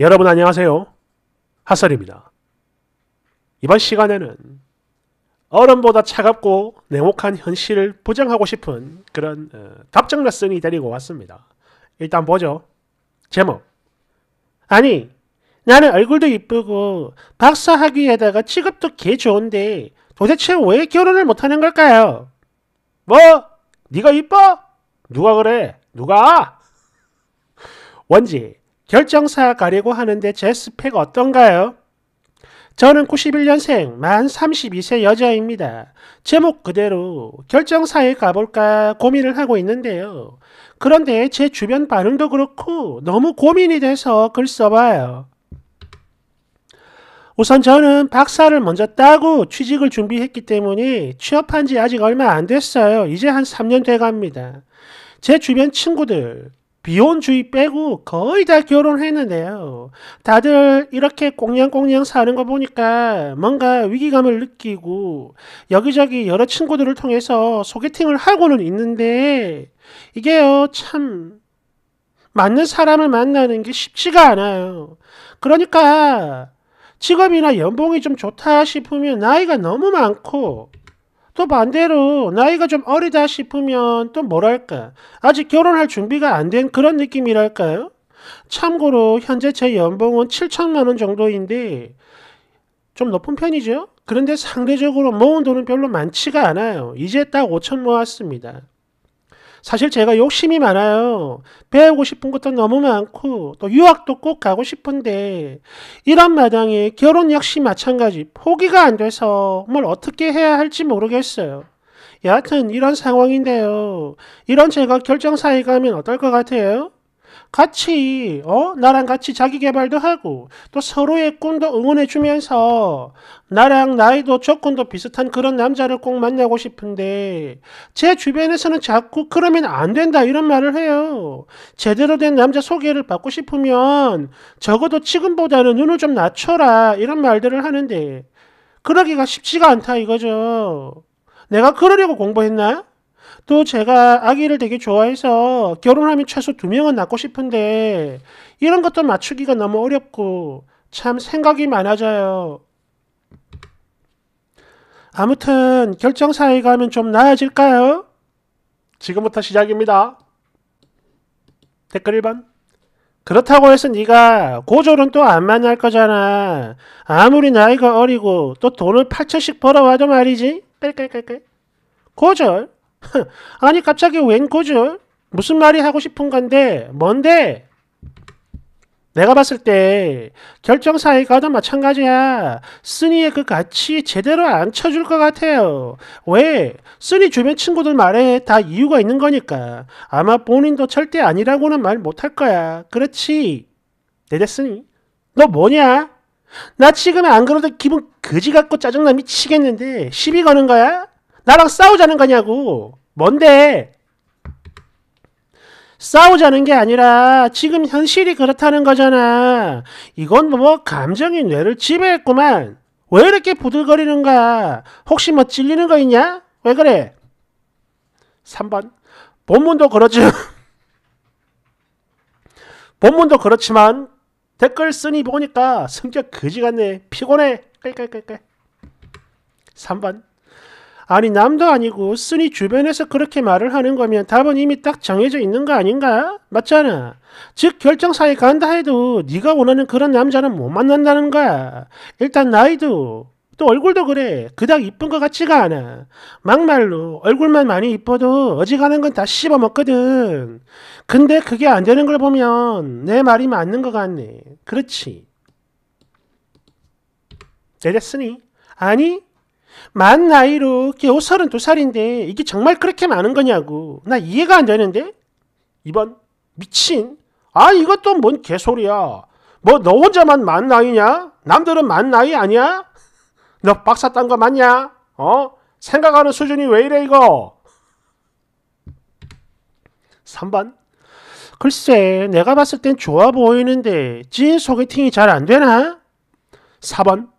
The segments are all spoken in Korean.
여러분 안녕하세요. 하설입니다. 이번 시간에는 얼음보다 차갑고 냉혹한 현실을 부정하고 싶은 그런 어, 답정 레슨이 데리고 왔습니다. 일단 보죠. 제목 아니 나는 얼굴도 이쁘고 박사학위에다가 취급도 개 좋은데 도대체 왜 결혼을 못하는 걸까요? 뭐? 네가 이뻐? 누가 그래? 누가? 원지 결정사 가려고 하는데 제 스펙 어떤가요? 저는 91년생 만 32세 여자입니다. 제목 그대로 결정사에 가볼까 고민을 하고 있는데요. 그런데 제 주변 반응도 그렇고 너무 고민이 돼서 글 써봐요. 우선 저는 박사를 먼저 따고 취직을 준비했기 때문에 취업한 지 아직 얼마 안 됐어요. 이제 한 3년 돼 갑니다. 제 주변 친구들, 비혼주의 빼고 거의 다 결혼했는데요. 다들 이렇게 꽁냥꽁냥 사는 거 보니까 뭔가 위기감을 느끼고 여기저기 여러 친구들을 통해서 소개팅을 하고는 있는데 이게요, 참 맞는 사람을 만나는 게 쉽지가 않아요. 그러니까 직업이나 연봉이 좀 좋다 싶으면 나이가 너무 많고 또 반대로 나이가 좀 어리다 싶으면 또 뭐랄까 아직 결혼할 준비가 안 된 그런 느낌이랄까요? 참고로 현재 제 연봉은 7천만 원 정도인데 좀 높은 편이죠. 그런데 상대적으로 모은 돈은 별로 많지가 않아요. 이제 딱 5천 모았습니다. 사실 제가 욕심이 많아요. 배우고 싶은 것도 너무 많고 또 유학도 꼭 가고 싶은데 이런 마당에 결혼 역시 마찬가지 포기가 안 돼서 뭘 어떻게 해야 할지 모르겠어요. 여하튼 이런 상황인데요. 이런 제가 결정 사이가 하면 어떨 것 같아요? 같이 어 나랑 같이 자기 개발도 하고 또 서로의 꿈도 응원해 주면서 나랑 나이도 조건도 비슷한 그런 남자를 꼭 만나고 싶은데 제 주변에서는 자꾸 그러면 안 된다 이런 말을 해요. 제대로 된 남자 소개를 받고 싶으면 적어도 지금보다는 눈을 좀 낮춰라 이런 말들을 하는데 그러기가 쉽지가 않다 이거죠. 내가 그러려고 공부했나? 또 제가 아기를 되게 좋아해서 결혼하면 최소 두 명은 낳고 싶은데 이런 것도 맞추기가 너무 어렵고 참 생각이 많아져요. 아무튼 결정사에 가면 좀 나아질까요? 지금부터 시작입니다. 댓글 1번 그렇다고 해서 네가 고졸은 또 안 만날 거잖아. 아무리 나이가 어리고 또 돈을 8천씩 벌어와도 말이지. 깔깔깔깔. 고졸? 아니 갑자기 웬 거죠? 무슨 말이 하고 싶은 건데 뭔데? 내가 봤을 때 결정 사이가도 마찬가지야. 쓰니의 그 가치 제대로 안 쳐줄 것 같아요. 왜? 쓰니 주변 친구들 말에 다 이유가 있는 거니까. 아마 본인도 절대 아니라고는 말 못 할 거야. 그렇지? 내렸으니? 너 뭐냐? 나 지금 안 그래도 기분 그지 같고 짜증나 미치겠는데 시비 거는 거야? 나랑 싸우자는 거냐고. 뭔데? 싸우자는 게 아니라 지금 현실이 그렇다는 거잖아. 이건 뭐 감정이 뇌를 지배했구만. 왜 이렇게 부들거리는가? 혹시 뭐 찔리는 거 있냐? 왜 그래? 3번 본문도 그렇죠 본문도 그렇지만 댓글 쓰니 보니까 성격 그지 같네. 피곤해. 깔깔깔깔. 3번 아니 남도 아니고 쓰니 주변에서 그렇게 말을 하는 거면 답은 이미 딱 정해져 있는 거 아닌가? 맞잖아. 즉 결정사에 간다 해도 네가 원하는 그런 남자는 못 만난다는 거야. 일단 나이도 또 얼굴도 그래. 그닥 이쁜 것 같지가 않아. 막말로 얼굴만 많이 이뻐도 어지간한 건 다 씹어먹거든. 근데 그게 안 되는 걸 보면 내 말이 맞는 것 같네. 그렇지. 내렸으니 아니 만 나이로 겨우 32살인데 이게 정말 그렇게 많은 거냐고. 나 이해가 안 되는데? 2번 미친. 아 이것도 뭔 개소리야. 뭐 너 혼자만 만 나이냐? 남들은 만 나이 아니야? 너 박사 딴 거 맞냐? 어? 생각하는 수준이 왜 이래 이거? 3번 글쎄 내가 봤을 땐 좋아 보이는데 찐 소개팅이 잘 안 되나? 4번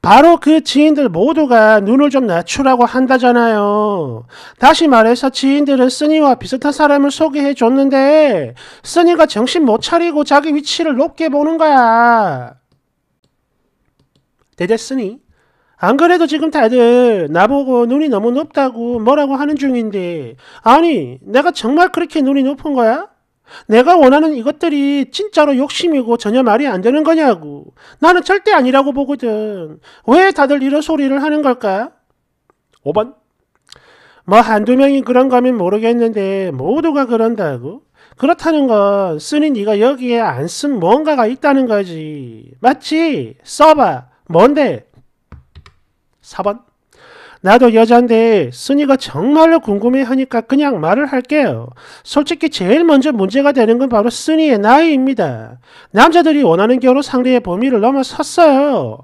바로 그 지인들 모두가 눈을 좀 낮추라고 한다잖아요. 다시 말해서 지인들은 쓰니와 비슷한 사람을 소개해 줬는데 쓰니가 정신 못 차리고 자기 위치를 높게 보는 거야. 대대 쓰니? 안 그래도 지금 다들 나보고 눈이 너무 높다고 뭐라고 하는 중인데 아니 내가 정말 그렇게 눈이 높은 거야? 내가 원하는 이것들이 진짜로 욕심이고 전혀 말이 안 되는 거냐고. 나는 절대 아니라고 보거든. 왜 다들 이런 소리를 하는 걸까? 5번. 뭐 한두 명이 그런 거면 모르겠는데 모두가 그런다고? 그렇다는 건 쓰니 네가 여기에 안 쓴 뭔가가 있다는 거지. 맞지? 써봐. 뭔데? 4번. 나도 여잔데 순이가 정말로 궁금해하니까 그냥 말을 할게요. 솔직히 제일 먼저 문제가 되는 건 바로 순이의 나이입니다. 남자들이 원하는 경우 상대의 범위를 넘어섰어요.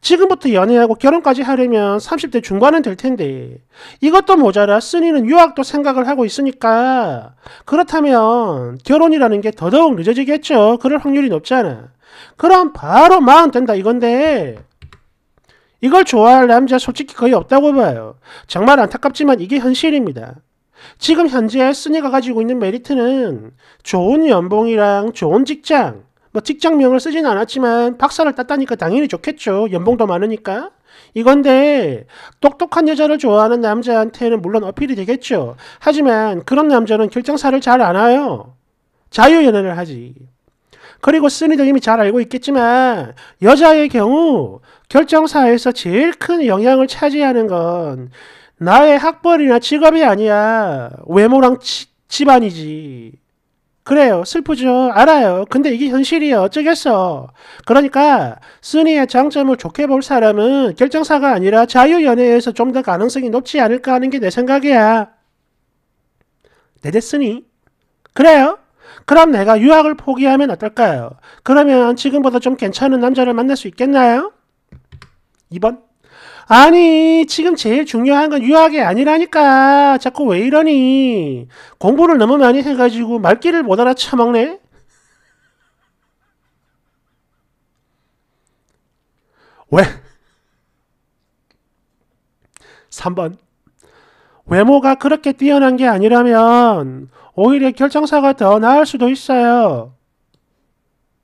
지금부터 연애하고 결혼까지 하려면 30대 중반은 될 텐데 이것도 모자라 쓰니는 유학도 생각을 하고 있으니까 그렇다면 결혼이라는 게 더더욱 늦어지겠죠. 그럴 확률이 높잖아. 그럼 바로 마음 된다 이건데 이걸 좋아할 남자 솔직히 거의 없다고 봐요. 정말 안타깝지만 이게 현실입니다. 지금 현재 스이가 가지고 있는 메리트는 좋은 연봉이랑 좋은 직장, 뭐 직장명을 쓰진 않았지만 박사를 땄다니까 당연히 좋겠죠. 연봉도 많으니까. 이건데 똑똑한 여자를 좋아하는 남자한테는 물론 어필이 되겠죠. 하지만 그런 남자는 결정사를 잘 안 와요. 자유연애를 하지. 그리고 쓰니도 이미 잘 알고 있겠지만 여자의 경우 결정사에서 제일 큰 영향을 차지하는 건 나의 학벌이나 직업이 아니야. 외모랑 치, 집안이지. 그래요. 슬프죠. 알아요. 근데 이게 현실이에요. 어쩌겠어. 그러니까 쓰니의 장점을 좋게 볼 사람은 결정사가 아니라 자유연애에서 좀 더 가능성이 높지 않을까 하는 게 내 생각이야. 내대 쓰니? 그래요. 그럼 내가 유학을 포기하면 어떨까요? 그러면 지금보다 좀 괜찮은 남자를 만날 수 있겠나요? 2번. 아니, 지금 제일 중요한 건 유학이 아니라니까. 자꾸 왜 이러니? 공부를 너무 많이 해가지고 말귀를 못 알아쳐먹네? 왜? 3번. 외모가 그렇게 뛰어난 게 아니라면 오히려 결정사가 더 나을 수도 있어요.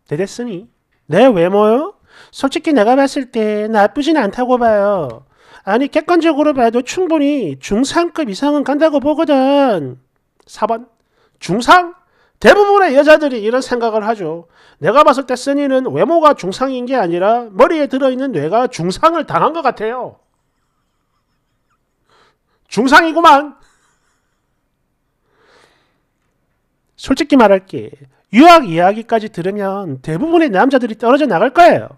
되됐으니 내 외모요? 솔직히 내가 봤을 때 나쁘진 않다고 봐요. 아니 객관적으로 봐도 충분히 중상급 이상은 간다고 보거든. 4번 중상? 대부분의 여자들이 이런 생각을 하죠. 내가 봤을 때 써니는 외모가 중상인 게 아니라 머리에 들어있는 뇌가 중상을 당한 것 같아요. 중상이구만. 솔직히 말할게. 유학 이야기까지 들으면 대부분의 남자들이 떨어져 나갈 거예요.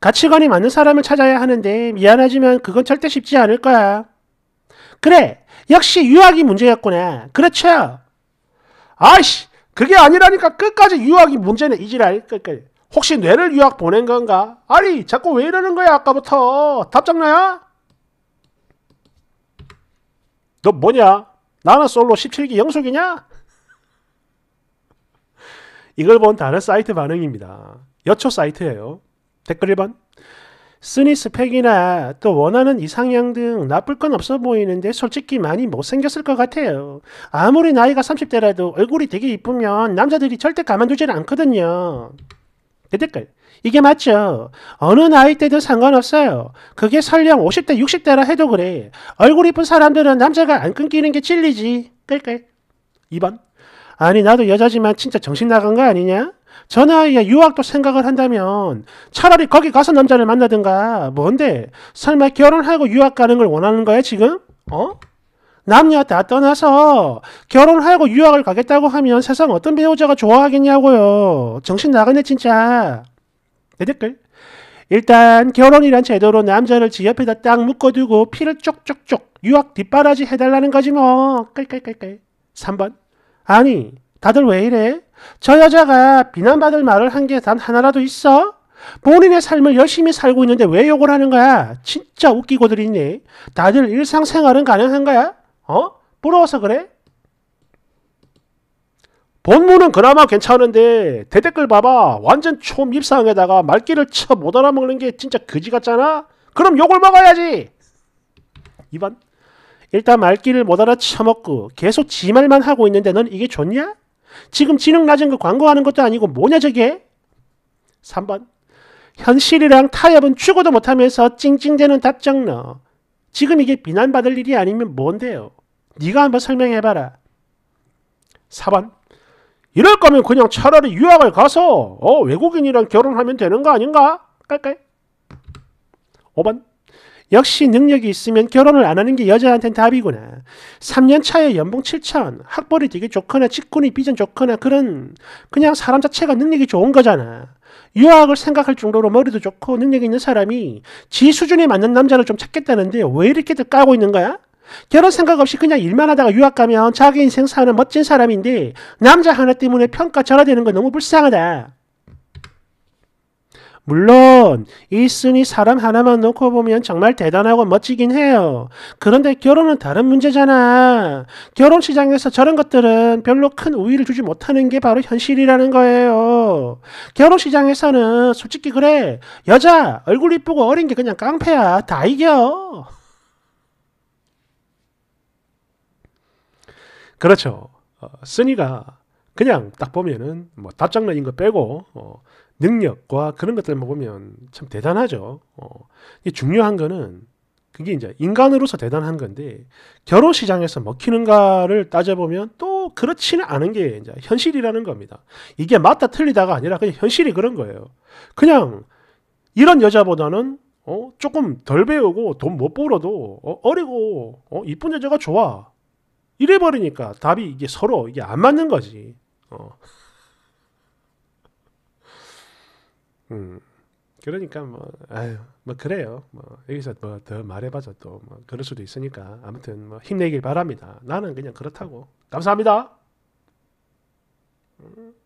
가치관이 맞는 사람을 찾아야 하는데 미안하지만 그건 절대 쉽지 않을 거야. 그래, 역시 유학이 문제였구나. 그렇죠. 아이씨, 그게 아니라니까 끝까지 유학이 문제네 이지랄. 끝까 그, 그, 혹시 뇌를 유학 보낸 건가? 아니, 자꾸 왜 이러는 거야, 아까부터. 답장나야? 너 뭐냐? 나는 솔로 17기 영숙이냐? 이걸 본 다른 사이트 반응입니다. 여초 사이트예요. 댓글 1번. 쓰니 스펙이나 또 원하는 이상형등 나쁠 건 없어 보이는데 솔직히 많이 못생겼을 것 같아요. 아무리 나이가 30대라도 얼굴이 되게 이쁘면 남자들이 절대 가만두질 않거든요. 댓글. 이게 맞죠. 어느 나이 때든 상관없어요. 그게 설령 50대, 60대라 해도 그래. 얼굴 이쁜 사람들은 남자가 안 끊기는 게 찔리지. 끌끌. 2번. 아니, 나도 여자지만 진짜 정신 나간 거 아니냐? 저 나이에 유학도 생각을 한다면 차라리 거기 가서 남자를 만나든가. 뭔데? 설마 결혼하고 유학 가는 걸 원하는 거야, 지금? 어? 남녀 다 떠나서 결혼하고 유학을 가겠다고 하면 세상 어떤 배우자가 좋아하겠냐고요. 정신 나가네 진짜. 내 댓글. 일단 결혼이란 제대로 남자를 지 옆에다 딱 묶어두고 피를 쪽쪽쪽 유학 뒷바라지 해달라는 거지 뭐. 깔깔깔깔. 3번. 아니 다들 왜 이래? 저 여자가 비난받을 말을 한 게 단 하나라도 있어? 본인의 삶을 열심히 살고 있는데 왜 욕을 하는 거야? 진짜 웃기고들 있네. 다들 일상생활은 가능한 거야? 어? 부러워서 그래? 본문은 그나마 괜찮은데 대댓글 봐봐. 완전 초밉상에다가 말귀를 쳐 못 알아먹는 게 진짜 그지 같잖아? 그럼 욕을 먹어야지! 이반 일단 말귀를 못 알아쳐먹고 계속 지 말만 하고 있는데 넌 이게 좋냐? 지금 지능 낮은 거 광고하는 것도 아니고 뭐냐 저게? 3번 현실이랑 타협은 추구도 못하면서 찡찡대는 답장 너. 지금 이게 비난받을 일이 아니면 뭔데요? 네가 한번 설명해봐라. 4번 이럴 거면 그냥 차라리 유학을 가서 어, 외국인이랑 결혼하면 되는 거 아닌가? 깔깔. 5번 역시 능력이 있으면 결혼을 안 하는 게 여자한텐 답이구나. 3년 차에 연봉 7천, 학벌이 되게 좋거나 직군이 비전 좋거나 그런 그냥 사람 자체가 능력이 좋은 거잖아. 유학을 생각할 정도로 머리도 좋고 능력 이 있는 사람이 지 수준에 맞는 남자를 좀 찾겠다는데 왜 이렇게들 까고 있는 거야? 결혼 생각 없이 그냥 일만 하다가 유학 가면 자기 인생 사는 멋진 사람인데 남자 하나 때문에 평가 절하되는 건 너무 불쌍하다. 물론 일순이 사람 하나만 놓고 보면 정말 대단하고 멋지긴 해요. 그런데 결혼은 다른 문제잖아. 결혼 시장에서 저런 것들은 별로 큰 우위를 주지 못하는 게 바로 현실이라는 거예요. 결혼 시장에서는 솔직히 그래. 여자 얼굴 이쁘고 어린 게 그냥 깡패야. 다 이겨. 그렇죠. 어, 쓰니가 그냥 딱 보면은 뭐 답장러인 거 빼고 어, 능력과 그런 것들만 보면 참 대단하죠. 어, 중요한 거는 그게 이제 인간으로서 대단한 건데 결혼 시장에서 먹히는가를 따져보면 또 그렇지는 않은 게 이제 현실이라는 겁니다. 이게 맞다 틀리다가 아니라 그냥 현실이 그런 거예요. 그냥 이런 여자보다는 어, 조금 덜 배우고 돈 못 벌어도 어, 리고 어, 이쁜 여자가 좋아. 이래버리니까 답이 이게 서로 이게 안 맞는 거지. 어. 음. 그러니까 뭐 아유 뭐 그래요 뭐 여기서 뭐 더 말해봐서 또뭐 그럴 수도 있으니까 아무튼 뭐 힘내길 바랍니다 나는 그냥 그렇다고 감사합니다 음.